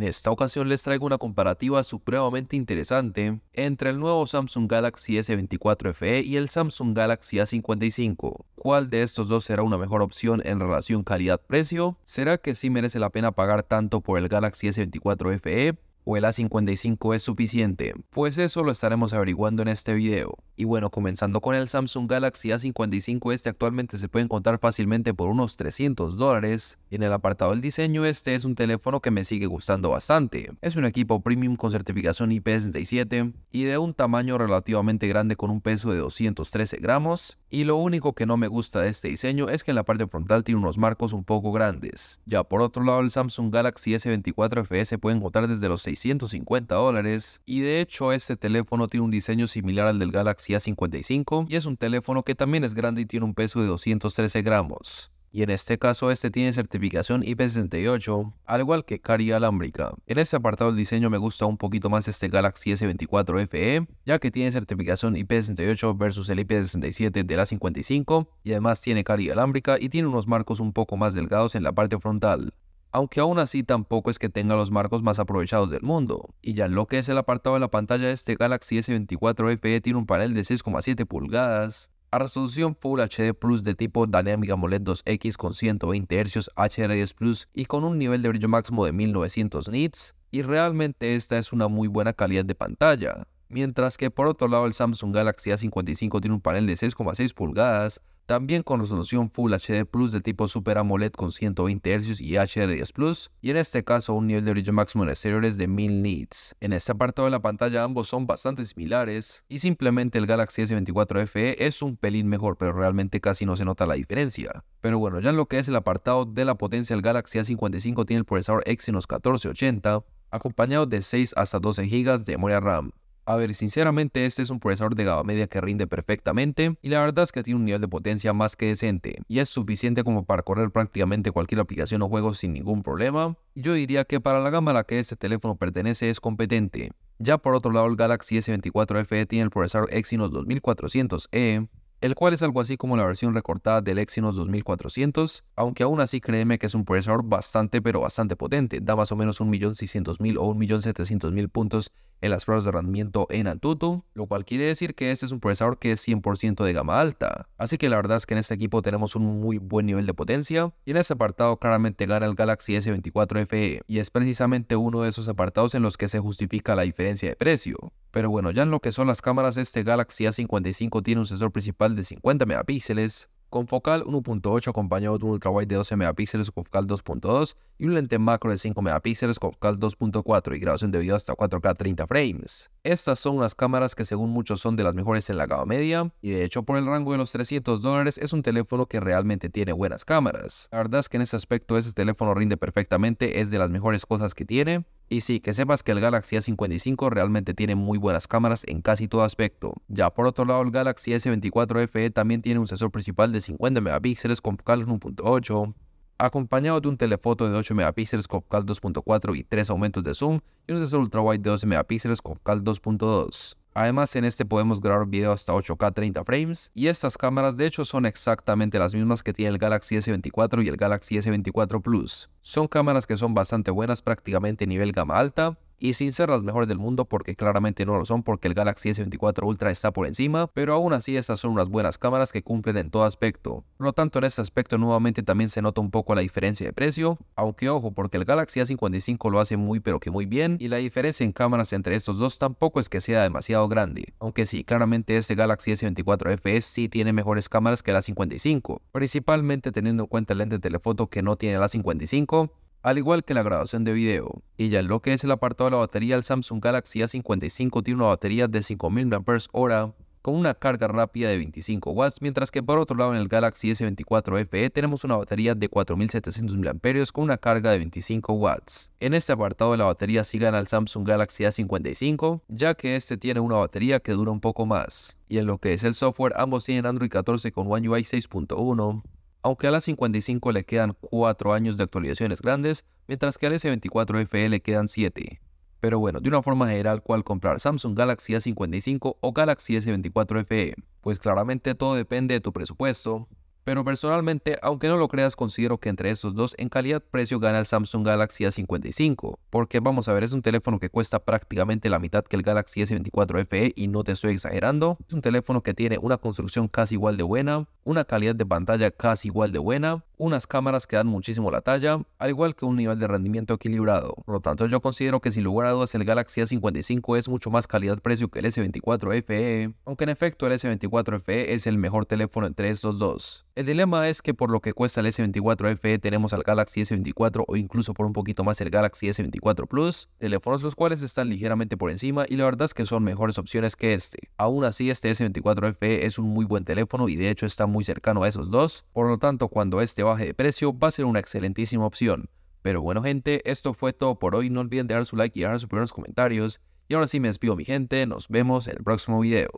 En esta ocasión les traigo una comparativa supremamente interesante entre el nuevo Samsung Galaxy S24 FE y el Samsung Galaxy A55. ¿Cuál de estos dos será una mejor opción en relación calidad-precio? ¿Será que sí merece la pena pagar tanto por el Galaxy S24 FE o el A55 es suficiente? Pues eso lo estaremos averiguando en este video. Y bueno, comenzando con el Samsung Galaxy A55, este actualmente se puede encontrar fácilmente por unos 300 dólares. En el apartado del diseño, este es un teléfono que me sigue gustando bastante. Es un equipo premium con certificación IP67 y de un tamaño relativamente grande con un peso de 213 gramos. Y lo único que no me gusta de este diseño es que en la parte frontal tiene unos marcos un poco grandes. Ya por otro lado, el Samsung Galaxy S24 fs se puede encontrar desde los 650 dólares. Y de hecho, este teléfono tiene un diseño similar al del Galaxy 55 y es un teléfono que también es grande y tiene un peso de 213 gramos y en este caso este tiene certificación IP68, al igual que Cari alámbrica. En este apartado del diseño me gusta un poquito más este Galaxy S24 FE, ya que tiene certificación IP68 versus el IP67 de la 55 y además tiene Cari alámbrica y tiene unos marcos un poco más delgados en la parte frontal aunque aún así tampoco es que tenga los marcos más aprovechados del mundo, y ya lo que es el apartado de la pantalla este Galaxy S24 FE tiene un panel de 6,7 pulgadas, a resolución Full HD Plus de tipo Dynamic AMOLED 2X con 120 Hz HDR10 Plus y con un nivel de brillo máximo de 1900 nits, y realmente esta es una muy buena calidad de pantalla. Mientras que por otro lado el Samsung Galaxy A55 tiene un panel de 6,6 pulgadas, también con resolución Full HD Plus de tipo Super AMOLED con 120 Hz y HDR10 Plus, y en este caso un nivel de brillo máximo en exteriores de 1000 nits. En este apartado de la pantalla ambos son bastante similares, y simplemente el Galaxy S24 FE es un pelín mejor, pero realmente casi no se nota la diferencia. Pero bueno, ya en lo que es el apartado de la potencia, el Galaxy A55 tiene el procesador Exynos 1480, acompañado de 6 hasta 12 GB de memoria RAM. A ver, sinceramente este es un procesador de gama media que rinde perfectamente y la verdad es que tiene un nivel de potencia más que decente y es suficiente como para correr prácticamente cualquier aplicación o juego sin ningún problema. Yo diría que para la gama a la que este teléfono pertenece es competente. Ya por otro lado el Galaxy S24 FE tiene el procesador Exynos 2400E, el cual es algo así como la versión recortada del Exynos 2400, aunque aún así créeme que es un procesador bastante pero bastante potente, da más o menos 1.600.000 o 1.700.000 puntos en las pruebas de rendimiento en Antutu, lo cual quiere decir que este es un procesador que es 100% de gama alta, así que la verdad es que en este equipo tenemos un muy buen nivel de potencia, y en este apartado claramente gana el Galaxy S24 FE, y es precisamente uno de esos apartados en los que se justifica la diferencia de precio. Pero bueno, ya en lo que son las cámaras, este Galaxy A55 tiene un sensor principal de 50 megapíxeles, con focal 1.8 acompañado de un ultrawide de 12 megapíxeles con focal 2.2 y un lente macro de 5 megapíxeles con focal 2.4 y grabación de video hasta 4K 30 frames. Estas son unas cámaras que según muchos son de las mejores en la gama media y de hecho por el rango de los 300 dólares es un teléfono que realmente tiene buenas cámaras. La verdad es que en ese aspecto ese teléfono rinde perfectamente, es de las mejores cosas que tiene y sí, que sepas que el Galaxy A55 realmente tiene muy buenas cámaras en casi todo aspecto. Ya por otro lado, el Galaxy S24 FE también tiene un sensor principal de 50 megapíxeles con focal 1.8, acompañado de un telefoto de 8 megapíxeles con focal 2.4 y 3 aumentos de zoom y un sensor ultrawide de 12 megapíxeles con focal 2.2. Además, en este podemos grabar video hasta 8K 30 frames, y estas cámaras de hecho son exactamente las mismas que tiene el Galaxy S24 y el Galaxy S24 Plus. Son cámaras que son bastante buenas prácticamente nivel gama alta, y sin ser las mejores del mundo, porque claramente no lo son, porque el Galaxy S24 Ultra está por encima, pero aún así estas son unas buenas cámaras que cumplen en todo aspecto. Por lo tanto, en este aspecto nuevamente también se nota un poco la diferencia de precio, aunque ojo, porque el Galaxy A55 lo hace muy pero que muy bien, y la diferencia en cámaras entre estos dos tampoco es que sea demasiado grande, aunque sí, claramente este Galaxy S24 FS sí tiene mejores cámaras que la 55, principalmente teniendo en cuenta el lente telefoto que no tiene la 55, al igual que la grabación de video. Y ya en lo que es el apartado de la batería, el Samsung Galaxy A55 tiene una batería de 5000 mAh con una carga rápida de 25 w mientras que por otro lado en el Galaxy S24 FE tenemos una batería de 4700 mAh con una carga de 25 watts. En este apartado de la batería sí al el Samsung Galaxy A55, ya que este tiene una batería que dura un poco más. Y en lo que es el software, ambos tienen Android 14 con One UI 6.1, aunque a la 55 le quedan 4 años de actualizaciones grandes, mientras que al S24FE le quedan 7. Pero bueno, de una forma general, ¿cuál comprar? Samsung Galaxy A55 o Galaxy S24 FE? Pues claramente todo depende de tu presupuesto. Pero personalmente, aunque no lo creas, considero que entre estos dos en calidad-precio gana el Samsung Galaxy A55. Porque vamos a ver, es un teléfono que cuesta prácticamente la mitad que el Galaxy S24 FE y no te estoy exagerando. Es un teléfono que tiene una construcción casi igual de buena, una calidad de pantalla casi igual de buena, unas cámaras que dan muchísimo la talla, al igual que un nivel de rendimiento equilibrado. Por lo tanto, yo considero que sin lugar a dudas el Galaxy A55 es mucho más calidad-precio que el S24 FE, aunque en efecto el S24 FE es el mejor teléfono entre estos dos. El dilema es que por lo que cuesta el S24 FE tenemos al Galaxy S24 o incluso por un poquito más el Galaxy S24 Plus, teléfonos los cuales están ligeramente por encima y la verdad es que son mejores opciones que este. Aún así, este S24 FE es un muy buen teléfono y de hecho está muy muy cercano a esos dos, por lo tanto cuando este baje de precio va a ser una excelentísima opción. Pero bueno gente, esto fue todo por hoy, no olviden dejar su like y dejar sus primeros comentarios, y ahora sí me despido mi gente, nos vemos en el próximo video.